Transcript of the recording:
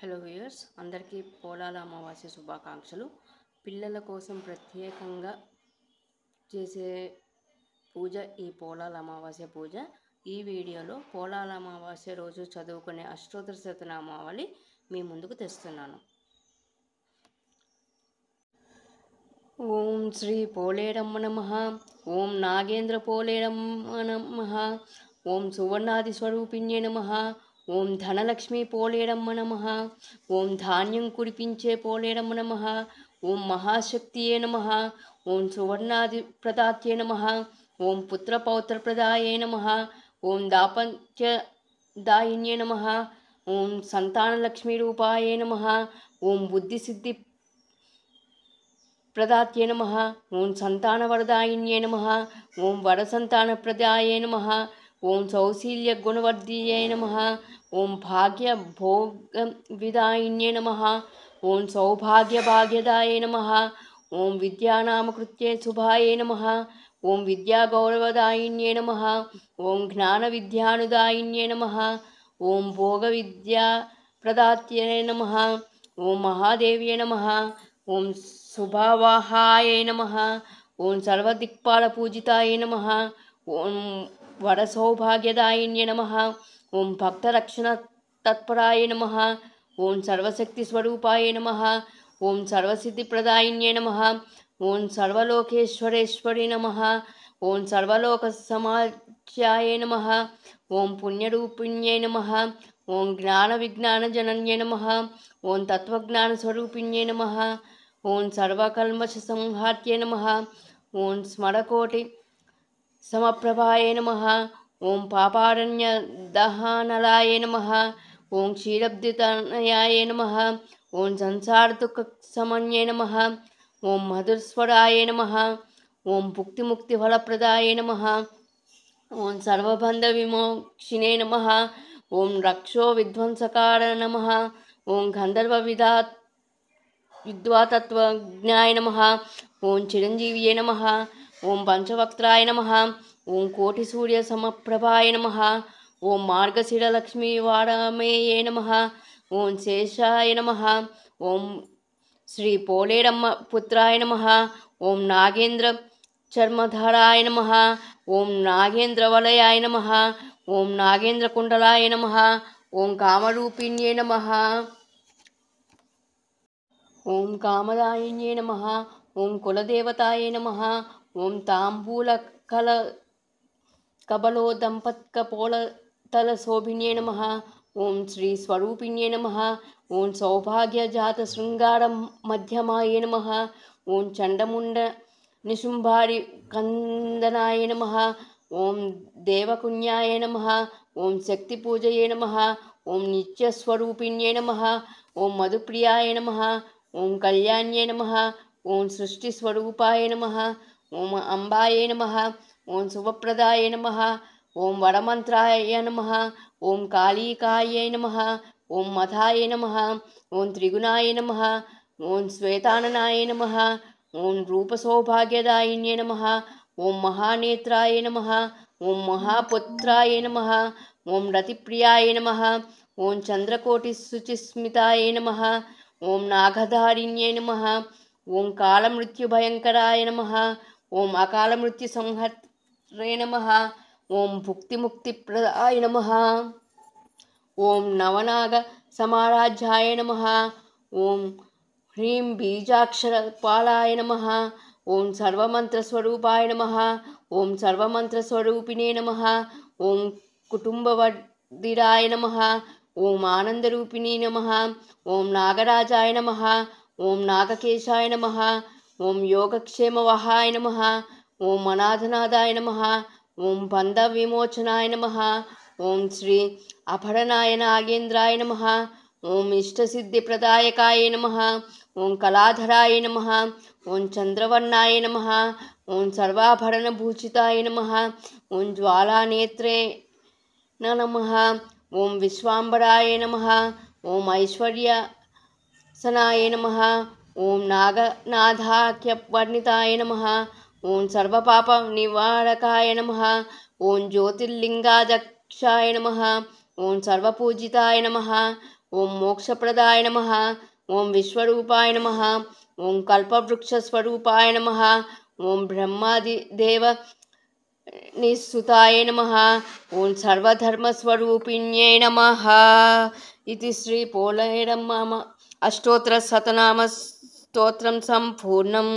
hello viewers అందరికీ పోలాల అమావాస్య శుభాకాంక్షలు పిల్లల కోసం ప్రత్యేకంగా చేసే పూజ ఈ పోలాల అమావాస్య పూజ ఈ వీడియోలో పోలాల అమావాస్య రోజు చదువుకునే అష్టోత్తర శతనామావళి మీ ముందుకు తెస్తున్నాను ఓం శ్రీ పోలేడమ్మ నమ ఓం నాగేంద్ర పోలేడమ్మ నమ ఓం సువర్ణాది స్వరూపిణ్యే నమ ఓం ధనలక్ష్మి పోలేరమ్మ నమ ఓం ధాన్యం కురిపించే పోలేరమ్మ నమ ఓం మహాశక్తియే నమ ఓం సువర్ణాది ప్రదాత్యే నమ ఓం పుత్రపౌత్రప్రదాయే నమ ఓం దాపత్యదాయిన్యే నమ ఓం సంతానలక్ష్మి రూపాయే నమ ఓం బుద్ధిసిద్ధి ప్రదాత్యే నమ ఓం సంతానవరదాయిన్యే నమ ఓం వరసంతానప్రదాయే నమ ॐ सौशील्यगुणवर्धीये नमः ॐ भाग्यभोगविदायिन्ये नमः ॐ सौभाग्यभाग्यदाय नमः ॐ विद्यानामकृत्ये शुभाये नमः ॐ विद्यागौरवदायिन्ये नमः ॐ ज्ञानविद्यानुदायिन्ये नमः ॐ भोगविद्याप्रदात्यय नमः ॐ महादेव्ये नमः ॐ शुभावाहाय नमः ॐ सर्वदिक्पालपूजिताय नमः ॐ ವರಸೌಭಾಗ್ಯದಾಯಿಣ್ಯ ನಮಃ ಓಂ ಭಕ್ತರಕ್ಷಣ ತತ್ಪರಾಯ ನಮಃ ಓಂ ಸರ್ವಶಕ್ತಿ ಸ್ವರೂಪಾಯ ನಮಃ ಓಂ ಸರ್ವಸಿದ್ಧಿಪ್ರದಾಯಿನ್ಯೇ ನಮಃ ಓಂ ಸರ್ವಲೋಕೇಶ್ವರೇಶ್ವರಿ ನಮಃ ಓಂ ಸರ್ವಲೋಕಸಮಾಚಾಯ ನಮಃ ಓಂ ಪುಣ್ಯರೂಪಿಣ್ಯೈ ನಮಃ ಓಂ ಜ್ಞಾನ ವಿಜ್ಞಾನ ಜನನ್ಯೇ ನಮಃ ಓಂ ತತ್ವಜ್ಞಾನ ಸ್ವರೂಪಿಣ್ಯೇ ನಮಃ ಓಂ ಸರ್ವಕಲ್ಮಷ ಸಂಹಾತ್ಯೇ ನಮಃ ಓಂ ಸ್ಮರಕೋಟಿ समप्रभाय नमः ॐ पापारण्यदहानलाय नमः ॐ क्षीरब्दितनयाय नमः ॐ संसारदुःखसमन्ये नमः ॐ मधुरस्वराय नमः ॐ भुक्तिमुक्तिफलप्रदाय नमः ॐ सर्वबन्धविमोक्षिणे नमः ॐ रक्षो विध्वंसकार नमः ॐ गन्धर्वविदा विद्वातत्त्वज्ञाय नमः ॐ चिरञ्जीव्ये नमः ఓం పంచవక్త్రాయ నమ ఓం కోటి సూర్య సమప్రభాయ నమ ఓం మార్గశిర లక్ష్మీ వాడమేయే నమ ఓం శేషాయ నమ ఓం శ్రీ పోలేరమ్మ పుత్రాయ నమ ఓం నాగేంద్ర చర్మధారాయ నమ ఓం నాగేంద్ర వలయాయ నమ ఓం నాగేంద్ర కుండలాయ నమ ఓం కామరూపిణ్యే నమ ఓం కామదాయిన్యే నమ ఓం కులదేవతాయ నమ ఓం తాంబూల కల కబలోదంపత్కపోళతల శోభిన్యే నమ ఓం శ్రీ స్వరూపిణ్యే నమ ఓం సౌభాగ్యజాత శృంగార మధ్యమాయ నమ ఓం చండముండ నిశుంభారి కందనాయ నమ ఓం దేవకున్యాయ నమ ఓం శక్తి పూజయే నమ ఓం నిత్యస్వరూపిణ్యే నమ ఓం మధుప్రియాయ నమ ఓం కళ్యాణ్యే నమ ఓం సృష్టిస్వరూపాయ నమ ओम अंबाय नम ओं शुभप्रदाय नम ओं वरमंत्राय नम ओं कालिकाय नम ओं मधाय नम ओं त्रिगुनाय नम ओं श्वेताननाय नम ओं रूपसौभाग्यदायिन्ये नम ओं महानेत्राय नम ओं महापुत्राय नम ओं रतिप्रियाय नम ओं चंद्रकोटिशुचिस्मिताय नम ओं नागधारिण्य नम ओं कालमृत्युभयंकराय नम ॐ अकालमृत्युसंहस्रे नमः ॐ भुक्तिमुक्तिप्रदाय नमः ॐ नवनागसमाराज्याय नमः ॐ ह्रीं बीजाक्षरपालाय नमः ॐ सर्वमन्त्रस्वरूपाय नमः ॐ सर्वमन्त्रस्वरूपिणे नमः ॐ कुटुम्बवदिराय नमः ॐ आनन्दरूपिणे नमः ॐ नागराजाय नमः ॐ नागकेशाय नमः ఓం యోగక్షేమ వహాయ నమ ఓం అనాథనాథాయ నమ ఓం పంద విమోచనాయ నమ ఓం శ్రీ అపరనాయ నాగేంద్రాయ నమ ఓం ఇష్టసిద్ధిప్రదాయకాయ నమ ఓం కళాధరాయ నమ ఓం చంద్రవర్ణాయ నమ ఓం సర్వాభరణభూషితాయ నమ ఓం జ్వాలానేత్రే నమ ఓం విశ్వాంబరాయ నమ ఓం ఐశ్వర్య సనాయ నమ ओम नागनाथाख्य वर्णिताय नम ओं सर्वपाप निवारकाय नम ओं ज्योतिर्लिङ्गाध्यक्षाय नम ओं सर्वपूजिताय नम ओं मोक्षप्रदाय नम ओं विश्वरूपाय नम ओं कल्पवृक्षस्वरूपाय नम ओं ब्रह्मादिदेव निस्सुताय नम ओं सर्वधर्मस्वरूपिण्यै नम इति श्रीपोलैरम्मा अष्टोत्तरशतनाम स्तोत्रं सम्पूर्णम्